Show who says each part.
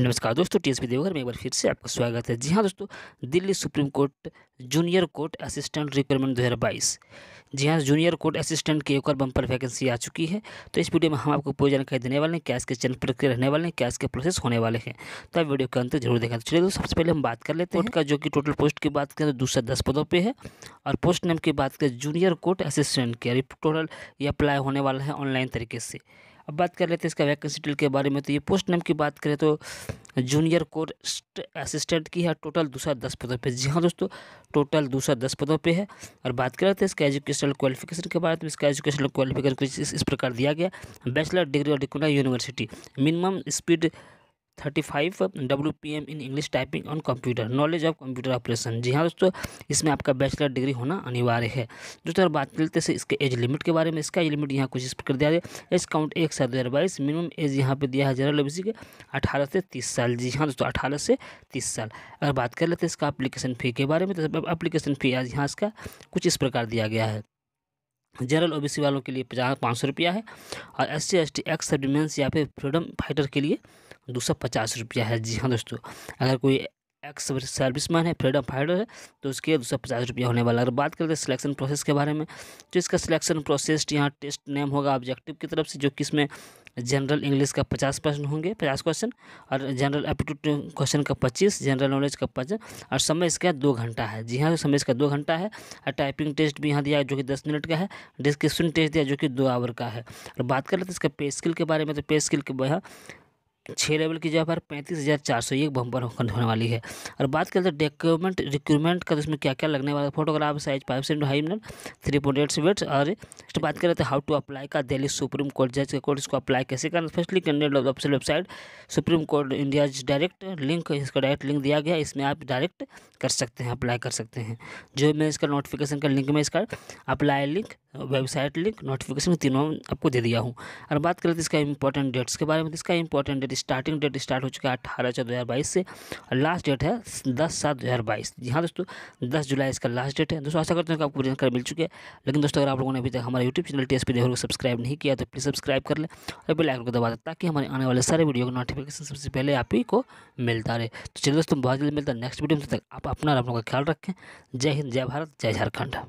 Speaker 1: नमस्कार दोस्तों T S P Deoghar में एक बार फिर से आपका स्वागत है जी हाँ दोस्तों Delhi supreme court junior court assistant recruitment 2022 जी हाँ जूनियर कोर्ट असिस्टेंट की एक और बम्पर वैकेंसी आ चुकी है तो इस वीडियो में हम आपको पूरी जानकारी देने वाले हैं क्या इसके चयन प्रक्रिया रहने वाले हैं क्या इसके प्रोसेस होने वाले हैं तो आप वीडियो के अंत जरूर देखें तो चलिए दोस्तों सबसे पहले हम बात कर लेते हैं का जो कि टोटल पोस्ट की बात करें तो दो सौ दस पदों पर है और पोस्ट नेम की बात करें जूनियर कोर्ट असिस्टेंट के टोटल ये अप्लाई होने वाला है ऑनलाइन तरीके से अब बात कर लेते हैं इसका वैकेंसी डिटेल के बारे में तो ये पोस्ट नेम की बात करें तो जूनियर कोर्ट असिस्टेंट की है टोटल दो सौ दस पदों पे जी हाँ दोस्तों टोटल दो सौ दस पदों पे है और बात कर लेते हैं इसका एजुकेशनल क्वालिफिकेशन के बारे में तो इसका एजुकेशनल क्वालिफिकेशन कुछ इस, इस प्रकार दिया गया बैचलर डिग्री और डिकोना university minimum speed thirty five W P M in English typing on computer knowledge of computer operation जी हाँ दोस्तों इसमें आपका बैचलर डिग्री होना अनिवार्य है दोस्तों बात करते हैं इसके एज लिमिट के बारे में इसका एज लिमिट यहाँ कुछ इस प्रकार दिया गया एज काउंट एक साल दो हज़ार बाईस मिनिमम एज यहाँ पर दिया है जनरल सी के अठारह से तीस साल जी हाँ दोस्तों अठारह से तीस साल अगर बात कर लेते हैं इसका अप्लीकेशन फ़ी के बारे में तो अप्लीकेशन फ़ी आज यहाँ इसका कुछ इस प्रकार दिया गया है जनरल ओबीसी वालों के लिए पचास पाँच सौ रुपया है और S C S T ex servicemen या फिर फ्रीडम फाइटर के लिए दो सौ पचास रुपया है जी हाँ दोस्तों अगर कोई एक्स सर्विसमैन है फ्रीडम फाइटर है तो उसके दो सौ पचास रुपया होने वाला अगर बात करते हैं सिलेक्शन प्रोसेस के बारे में तो इसका सिलेक्शन प्रोसेस यहाँ टेस्ट नेम होगा ऑब्जेक्टिव की तरफ से जो कि इसमें जनरल इंग्लिश का पचास प्रश्न होंगे पचास क्वेश्चन और जनरल एप्टीट्यूड क्वेश्चन का पच्चीस जनरल नॉलेज का पचास और समय इसका दो घंटा है जी हाँ समय इसका दो घंटा है और टाइपिंग टेस्ट भी यहाँ दिया है जो कि दस मिनट का है डिस्क्रिप्शन टेस्ट दिया जो कि दो आवर का है और बात कर लेते हैं तो इसका पे स्किल के बारे में तो पे स्किल के यहाँ छः लेवल की जो है पैंतीस हज़ार चार सौ एक बम्पर होने वाली है और बात करें तो डॉक्यूमेंट रिक्रूटमेंट का तो इसमें क्या क्या लगने वाला है photograph size five cent high minute three point eight weights और तो बात करें तो हाउ टू अप्लाई का दिल्ली सुप्रीम कोर्ट जज के कोर्ट इसको अप्लाई कैसे करना specially candidate official website supreme court India direct link इसका डायरेक्ट लिंक दिया गया इसमें आप डायरेक्ट कर सकते हैं अप्लाई कर सकते हैं जो मैं इसका नोटिफिकेशन का लिंक में इसका apply link website link notification तीनों आपको दे दिया हूँ और बात करें तो इसका इंपॉर्टेंट डेट्स के बारे में तो इसका important date date starting date start हो चुका है अठारह छः दो हज़ार बाईस से और लास्ट डेट है दस सात दो हज़ार बाईस जी हाँ दोस्तों दस जुलाई इसका लास्ट डेट है दोस्तों आशा करते हैं कि आपको जानकारी मिल चुकी है लेकिन दोस्तों अगर आप लोगों ने अभी तक हमारे YouTube channel T S P देखो सब्सक्राइब नहीं किया तो प्लीज़ सब्सक्राइब कर लें और बेल आइकन को दबा दें ताकि हमारे आने वाले सारे वीडियो का नोटिफिकेशन सबसे पहले आप ही को मिलता रहे तो चलिए दोस्तों बहुत जल्दी मिलता है नेक्स्ट वीडियो में तक आप अपना आप लोगों का ख्याल रखें जय हिंद जय भारत जय झारखंड